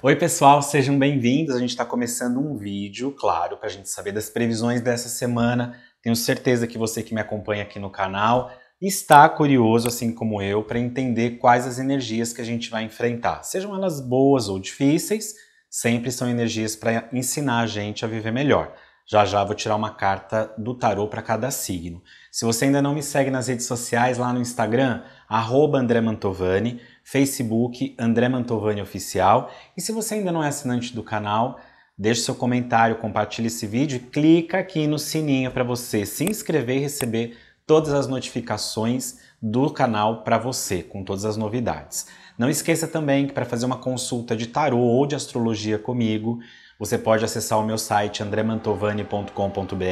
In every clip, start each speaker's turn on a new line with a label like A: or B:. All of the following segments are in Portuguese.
A: Oi, pessoal, sejam bem-vindos. A gente está começando um vídeo, claro, para a gente saber das previsões dessa semana. Tenho certeza que você que me acompanha aqui no canal está curioso, assim como eu, para entender quais as energias que a gente vai enfrentar. Sejam elas boas ou difíceis, sempre são energias para ensinar a gente a viver melhor. Já já vou tirar uma carta do tarô para cada signo. Se você ainda não me segue nas redes sociais, lá no Instagram, André Mantovani, Facebook André Mantovani Oficial. E se você ainda não é assinante do canal, deixe seu comentário, compartilhe esse vídeo e clica aqui no sininho para você se inscrever e receber todas as notificações do canal para você, com todas as novidades. Não esqueça também que para fazer uma consulta de tarô ou de astrologia comigo, você pode acessar o meu site andremantovani.com.br.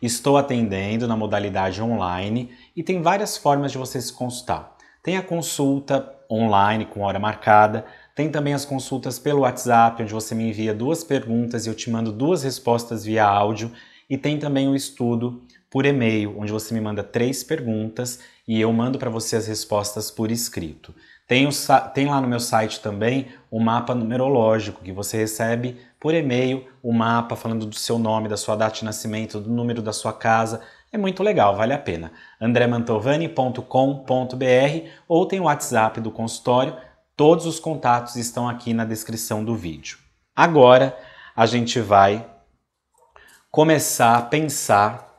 A: Estou atendendo na modalidade online e tem várias formas de você se consultar. Tem a consulta online com hora marcada. Tem também as consultas pelo WhatsApp, onde você me envia duas perguntas e eu te mando duas respostas via áudio. E tem também o estudo por e-mail, onde você me manda três perguntas e eu mando para você as respostas por escrito. Tem, o, tem, lá no meu site também o mapa numerológico, que você recebe por e-mail o mapa falando do seu nome, da sua data de nascimento, do número da sua casa, é muito legal, vale a pena. andremantovani.com.br ou tem o WhatsApp do consultório. Todos os contatos estão aqui na descrição do vídeo. Agora a gente vai começar a pensar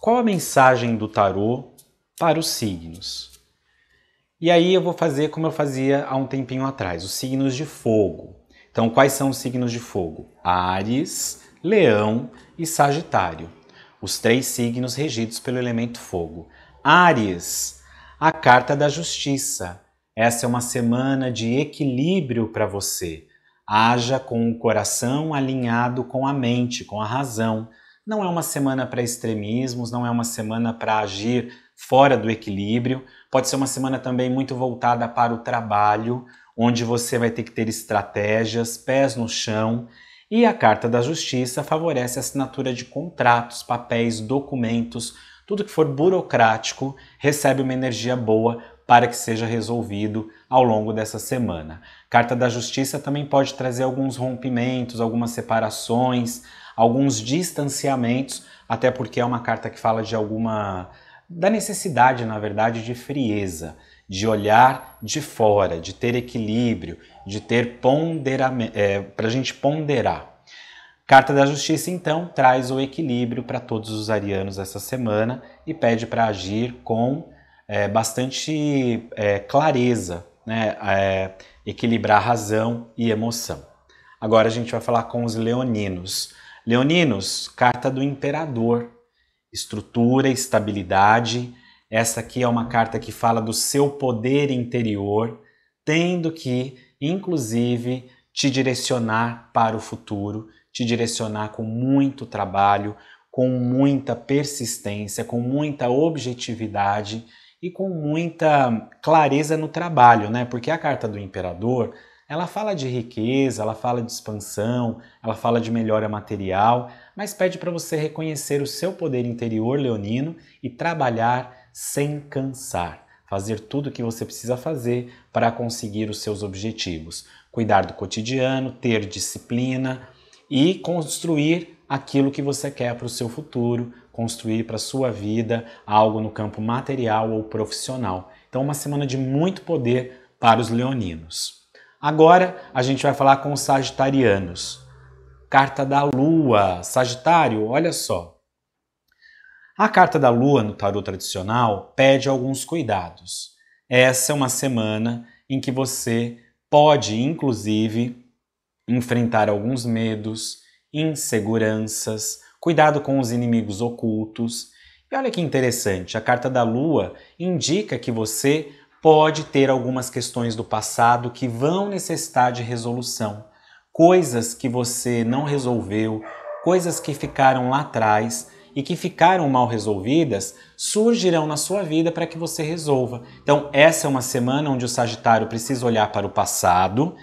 A: qual a mensagem do tarô para os signos. E aí eu vou fazer como eu fazia há um tempinho atrás, os signos de fogo. Então, quais são os signos de fogo? Ares, Leão e Sagitário os três signos regidos pelo elemento fogo. Ares, a carta da justiça. Essa é uma semana de equilíbrio para você. Haja com o coração alinhado com a mente, com a razão. Não é uma semana para extremismos, não é uma semana para agir fora do equilíbrio. Pode ser uma semana também muito voltada para o trabalho, onde você vai ter que ter estratégias, pés no chão e a Carta da Justiça favorece a assinatura de contratos, papéis, documentos, tudo que for burocrático recebe uma energia boa para que seja resolvido ao longo dessa semana. Carta da Justiça também pode trazer alguns rompimentos, algumas separações, alguns distanciamentos, até porque é uma carta que fala de alguma da necessidade, na verdade, de frieza, de olhar de fora, de ter equilíbrio, de ter ponderamento, é, para a gente ponderar. Carta da Justiça, então, traz o equilíbrio para todos os arianos essa semana e pede para agir com é, bastante é, clareza, né? É, equilibrar razão e emoção. Agora a gente vai falar com os leoninos. Leoninos, carta do imperador estrutura, estabilidade. Essa aqui é uma carta que fala do seu poder interior, tendo que, inclusive, te direcionar para o futuro, te direcionar com muito trabalho, com muita persistência, com muita objetividade e com muita clareza no trabalho, né? Porque a carta do imperador, ela fala de riqueza, ela fala de expansão, ela fala de melhora material, mas pede para você reconhecer o seu poder interior leonino e trabalhar sem cansar. Fazer tudo o que você precisa fazer para conseguir os seus objetivos. Cuidar do cotidiano, ter disciplina e construir aquilo que você quer para o seu futuro, construir para a sua vida algo no campo material ou profissional. Então, uma semana de muito poder para os leoninos. Agora a gente vai falar com os sagitarianos. Carta da Lua, Sagitário, olha só. A carta da Lua no tarot tradicional pede alguns cuidados. Essa é uma semana em que você pode, inclusive, enfrentar alguns medos, inseguranças, cuidado com os inimigos ocultos. E olha que interessante, a carta da Lua indica que você pode ter algumas questões do passado que vão necessitar de resolução coisas que você não resolveu, coisas que ficaram lá atrás e que ficaram mal resolvidas surgirão na sua vida para que você resolva. Então, essa é uma semana onde o Sagitário precisa olhar para o passado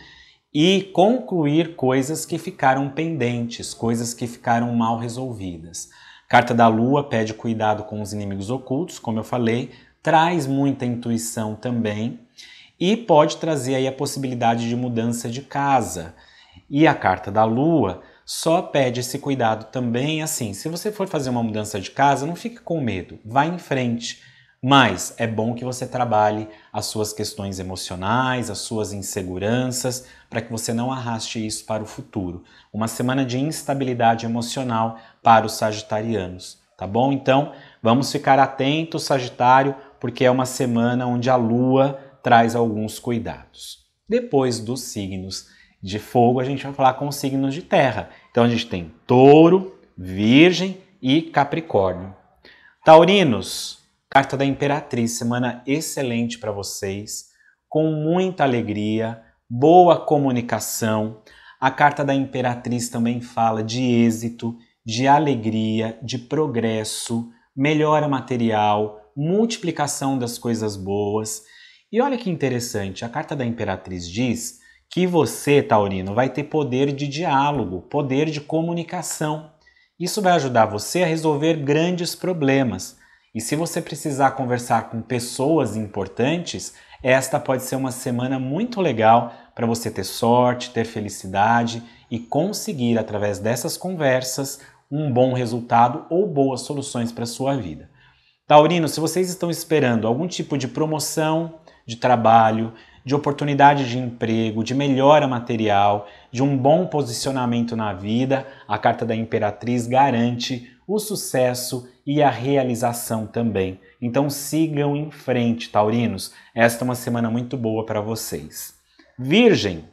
A: e concluir coisas que ficaram pendentes, coisas que ficaram mal resolvidas. Carta da Lua pede cuidado com os inimigos ocultos, como eu falei, traz muita intuição também e pode trazer aí a possibilidade de mudança de casa. E a carta da lua só pede esse cuidado também assim. Se você for fazer uma mudança de casa, não fique com medo, vá em frente. Mas é bom que você trabalhe as suas questões emocionais, as suas inseguranças, para que você não arraste isso para o futuro. Uma semana de instabilidade emocional para os sagitarianos, tá bom? Então, vamos ficar atentos, Sagitário, porque é uma semana onde a lua traz alguns cuidados. Depois dos signos de fogo, a gente vai falar com os signos de terra. Então a gente tem touro, virgem e capricórnio. Taurinos, carta da Imperatriz, semana excelente para vocês, com muita alegria, boa comunicação. A carta da Imperatriz também fala de êxito, de alegria, de progresso, melhora material, multiplicação das coisas boas. E olha que interessante, a carta da Imperatriz diz que você, taurino, vai ter poder de diálogo, poder de comunicação. Isso vai ajudar você a resolver grandes problemas. E se você precisar conversar com pessoas importantes, esta pode ser uma semana muito legal para você ter sorte, ter felicidade e conseguir, através dessas conversas, um bom resultado ou boas soluções para a sua vida. Taurino, se vocês estão esperando algum tipo de promoção de trabalho, de oportunidade de emprego, de melhora material, de um bom posicionamento na vida, a carta da Imperatriz garante o sucesso e a realização também. Então sigam em frente, taurinos. Esta é uma semana muito boa para vocês. Virgem.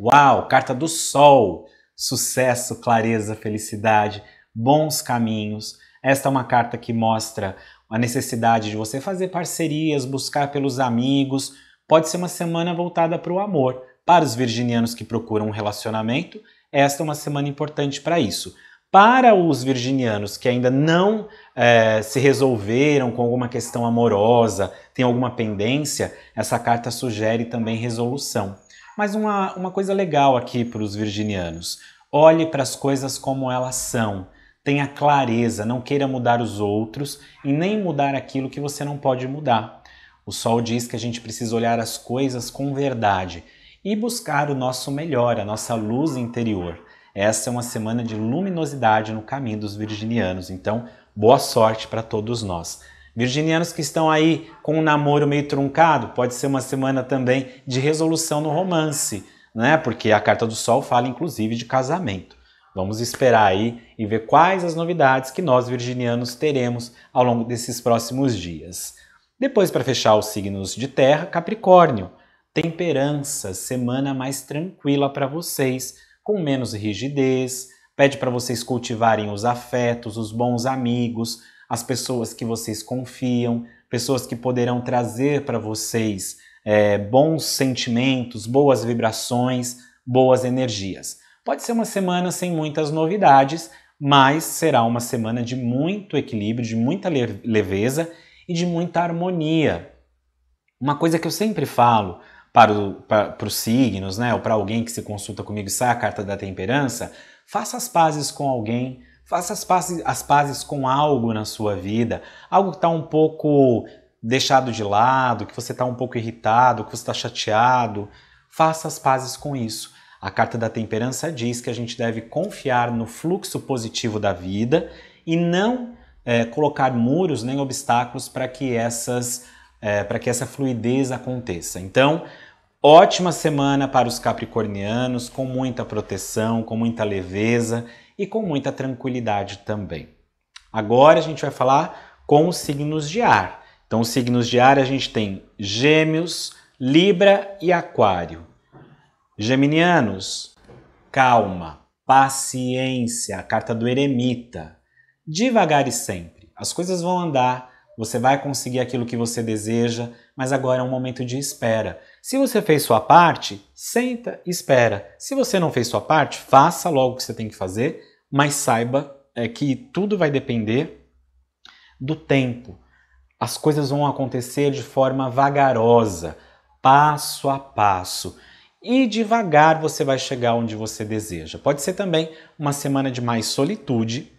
A: Uau, carta do sol. Sucesso, clareza, felicidade, bons caminhos. Esta é uma carta que mostra a necessidade de você fazer parcerias, buscar pelos amigos, pode ser uma semana voltada para o amor. Para os virginianos que procuram um relacionamento, esta é uma semana importante para isso. Para os virginianos que ainda não é, se resolveram com alguma questão amorosa, tem alguma pendência, essa carta sugere também resolução. Mas uma, uma coisa legal aqui para os virginianos: olhe para as coisas como elas são. Tenha clareza, não queira mudar os outros e nem mudar aquilo que você não pode mudar. O Sol diz que a gente precisa olhar as coisas com verdade e buscar o nosso melhor, a nossa luz interior. Essa é uma semana de luminosidade no caminho dos virginianos, então boa sorte para todos nós. Virginianos que estão aí com um namoro meio truncado, pode ser uma semana também de resolução no romance, né? Porque a carta do Sol fala inclusive de casamento. Vamos esperar aí e ver quais as novidades que nós virginianos teremos ao longo desses próximos dias. Depois, para fechar os signos de terra, Capricórnio. Temperança, semana mais tranquila para vocês, com menos rigidez. Pede para vocês cultivarem os afetos, os bons amigos, as pessoas que vocês confiam, pessoas que poderão trazer para vocês é, bons sentimentos, boas vibrações, boas energias. Pode ser uma semana sem muitas novidades, mas será uma semana de muito equilíbrio, de muita leveza e de muita harmonia. Uma coisa que eu sempre falo para, o, para, para os signos, né, ou para alguém que se consulta comigo e sai a carta da temperança, faça as pazes com alguém, faça as pazes, as pazes com algo na sua vida, algo que está um pouco deixado de lado, que você está um pouco irritado, que você está chateado, faça as pazes com isso. A carta da temperança diz que a gente deve confiar no fluxo positivo da vida e não é, colocar muros nem né, obstáculos para que essas é, para que essa fluidez aconteça. Então, ótima semana para os capricornianos, com muita proteção, com muita leveza e com muita tranquilidade também. Agora a gente vai falar com os signos de ar. Então, os signos de ar a gente tem Gêmeos, Libra e Aquário. Geminianos, calma, paciência, a carta do eremita devagar e sempre. As coisas vão andar, você vai conseguir aquilo que você deseja, mas agora é um momento de espera. Se você fez sua parte, senta e espera. Se você não fez sua parte, faça logo o que você tem que fazer, mas saiba é, que tudo vai depender do tempo. As coisas vão acontecer de forma vagarosa, passo a passo. E devagar você vai chegar onde você deseja. Pode ser também uma semana de mais solitude,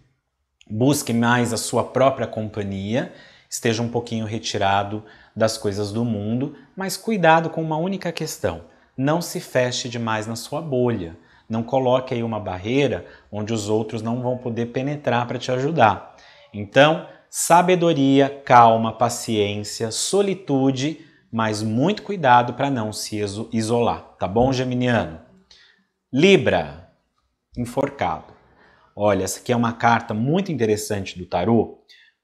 A: busque mais a sua própria companhia, esteja um pouquinho retirado das coisas do mundo, mas cuidado com uma única questão: não se feche demais na sua bolha. Não coloque aí uma barreira onde os outros não vão poder penetrar para te ajudar. Então, sabedoria, calma, paciência, solitude, mas muito cuidado para não se isolar, tá bom, Geminiano? Libra, enforcado. Olha, essa aqui é uma carta muito interessante do tarô,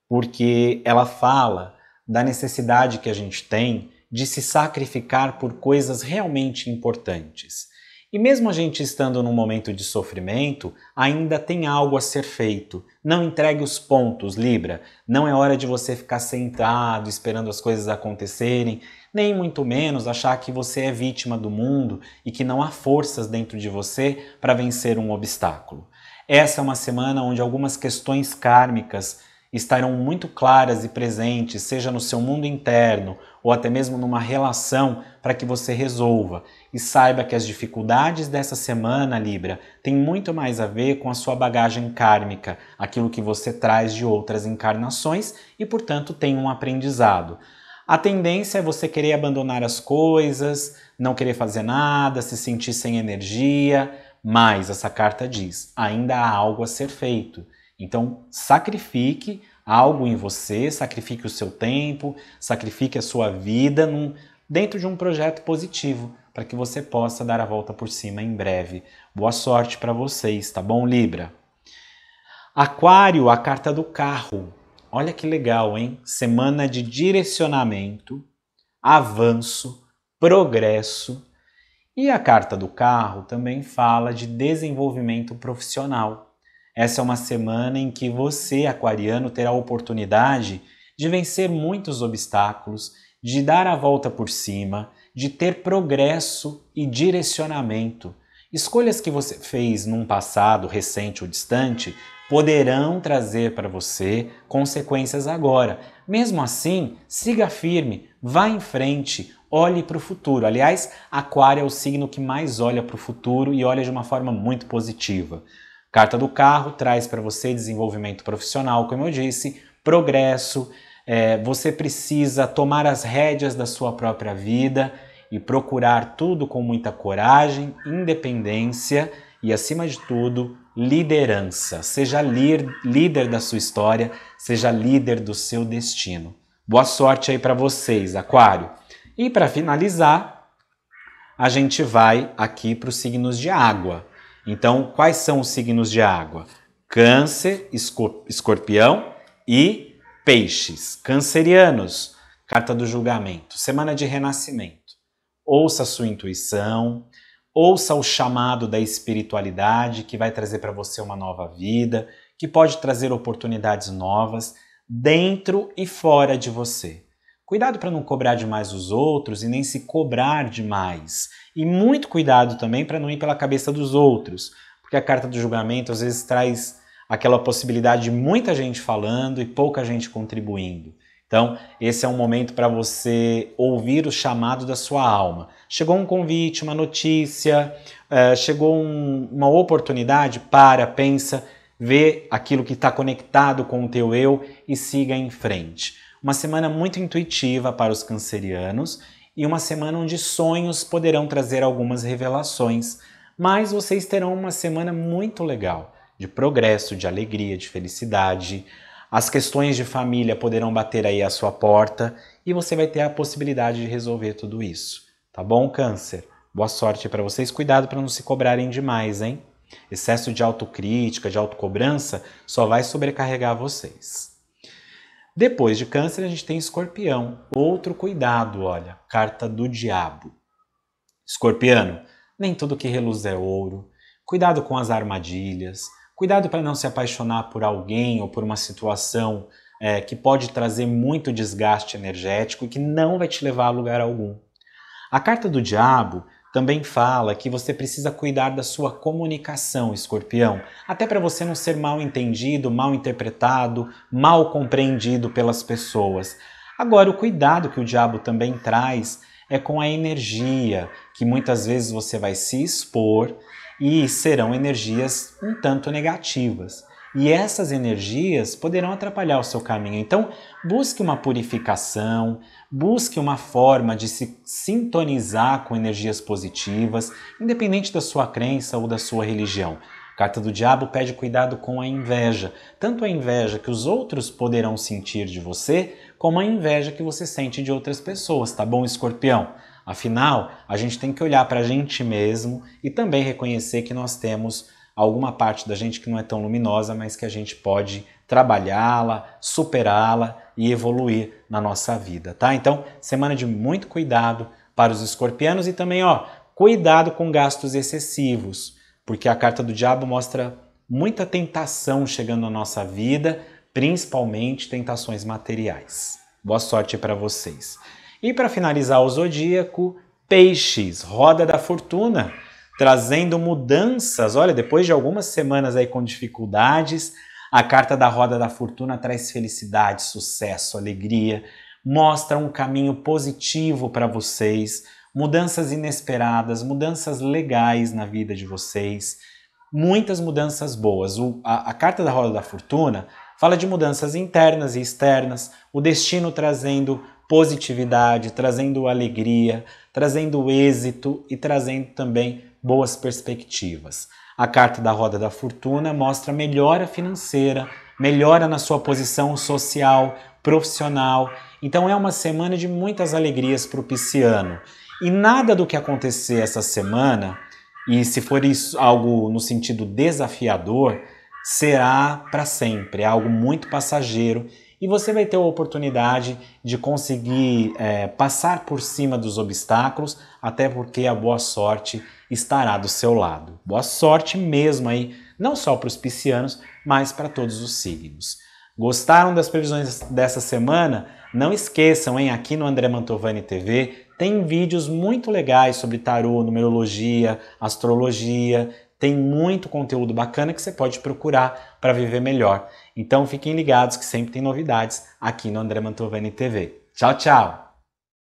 A: porque ela fala da necessidade que a gente tem de se sacrificar por coisas realmente importantes. E mesmo a gente estando num momento de sofrimento, ainda tem algo a ser feito. Não entregue os pontos, Libra. Não é hora de você ficar sentado esperando as coisas acontecerem, nem muito menos achar que você é vítima do mundo e que não há forças dentro de você para vencer um obstáculo. Essa é uma semana onde algumas questões kármicas estarão muito claras e presentes, seja no seu mundo interno ou até mesmo numa relação para que você resolva. E saiba que as dificuldades dessa semana, Libra, tem muito mais a ver com a sua bagagem kármica, aquilo que você traz de outras encarnações e, portanto, tem um aprendizado. A tendência é você querer abandonar as coisas, não querer fazer nada, se sentir sem energia, mas essa carta diz: ainda há algo a ser feito. Então, sacrifique algo em você, sacrifique o seu tempo, sacrifique a sua vida num, dentro de um projeto positivo para que você possa dar a volta por cima em breve. Boa sorte para vocês, tá bom, Libra? Aquário, a carta do carro. Olha que legal, hein? Semana de direcionamento, avanço, progresso e a carta do carro também fala de desenvolvimento profissional. Essa é uma semana em que você, aquariano, terá a oportunidade de vencer muitos obstáculos, de dar a volta por cima, de ter progresso e direcionamento. Escolhas que você fez num passado recente ou distante poderão trazer para você consequências agora. Mesmo assim, siga firme, vá em frente, olhe para o futuro. Aliás, Aquário é o signo que mais olha para o futuro e olha de uma forma muito positiva. Carta do carro traz para você desenvolvimento profissional, como eu disse, progresso. É, você precisa tomar as rédeas da sua própria vida e procurar tudo com muita coragem, independência e, acima de tudo, liderança. Seja líder da sua história, seja líder do seu destino. Boa sorte aí para vocês, Aquário! E para finalizar, a gente vai aqui para os signos de água. Então, quais são os signos de água? Câncer, escorpião e peixes. Cancerianos, carta do julgamento, semana de renascimento. Ouça a sua intuição, ouça o chamado da espiritualidade que vai trazer para você uma nova vida, que pode trazer oportunidades novas dentro e fora de você. Cuidado para não cobrar demais os outros e nem se cobrar demais. E muito cuidado também para não ir pela cabeça dos outros, porque a carta do julgamento às vezes traz aquela possibilidade de muita gente falando e pouca gente contribuindo. Então, esse é um momento para você ouvir o chamado da sua alma. Chegou um convite, uma notícia, eh, chegou um, uma oportunidade, para, pensa, vê aquilo que está conectado com o teu eu e siga em frente. Uma semana muito intuitiva para os cancerianos e uma semana onde sonhos poderão trazer algumas revelações, mas vocês terão uma semana muito legal de progresso, de alegria, de felicidade. As questões de família poderão bater aí à sua porta e você vai ter a possibilidade de resolver tudo isso. Tá bom, Câncer? Boa sorte para vocês. Cuidado para não se cobrarem demais, hein? Excesso de autocrítica, de autocobrança só vai sobrecarregar vocês. Depois de câncer, a gente tem escorpião. Outro cuidado, olha, carta do diabo. Escorpiano, nem tudo que reluz é ouro. Cuidado com as armadilhas. Cuidado para não se apaixonar por alguém ou por uma situação é, que pode trazer muito desgaste energético e que não vai te levar a lugar algum. A carta do diabo também fala que você precisa cuidar da sua comunicação, escorpião, até para você não ser mal entendido, mal interpretado, mal compreendido pelas pessoas. Agora, o cuidado que o diabo também traz é com a energia, que muitas vezes você vai se expor e serão energias um tanto negativas. E essas energias poderão atrapalhar o seu caminho. Então, busque uma purificação, busque uma forma de se sintonizar com energias positivas, independente da sua crença ou da sua religião. A carta do Diabo pede cuidado com a inveja, tanto a inveja que os outros poderão sentir de você, como a inveja que você sente de outras pessoas, tá bom, escorpião? Afinal, a gente tem que olhar para a gente mesmo e também reconhecer que nós temos alguma parte da gente que não é tão luminosa, mas que a gente pode trabalhá-la, superá-la e evoluir na nossa vida, tá? Então, semana de muito cuidado para os escorpianos e também, ó, cuidado com gastos excessivos, porque a carta do diabo mostra muita tentação chegando na nossa vida, principalmente tentações materiais. Boa sorte para vocês. E para finalizar o zodíaco, Peixes, roda da fortuna trazendo mudanças. Olha, depois de algumas semanas aí com dificuldades, a carta da roda da fortuna traz felicidade, sucesso, alegria, mostra um caminho positivo para vocês, mudanças inesperadas, mudanças legais na vida de vocês, muitas mudanças boas. O, a, a carta da roda da fortuna fala de mudanças internas e externas, o destino trazendo positividade, trazendo alegria, trazendo êxito e trazendo também boas perspectivas. A carta da roda da fortuna mostra melhora financeira, melhora na sua posição social, profissional. Então é uma semana de muitas alegrias para o pisciano. E nada do que acontecer essa semana, e se for isso, algo no sentido desafiador, será para sempre, é algo muito passageiro e você vai ter a oportunidade de conseguir é, passar por cima dos obstáculos, até porque a boa sorte estará do seu lado. Boa sorte mesmo aí, não só para os piscianos, mas para todos os signos. Gostaram das previsões dessa semana? Não esqueçam, hein? Aqui no André Mantovani TV tem vídeos muito legais sobre tarô, numerologia, astrologia. Tem muito conteúdo bacana que você pode procurar para viver melhor. Então fiquem ligados que sempre tem novidades aqui no André Mantovani TV. Tchau, tchau!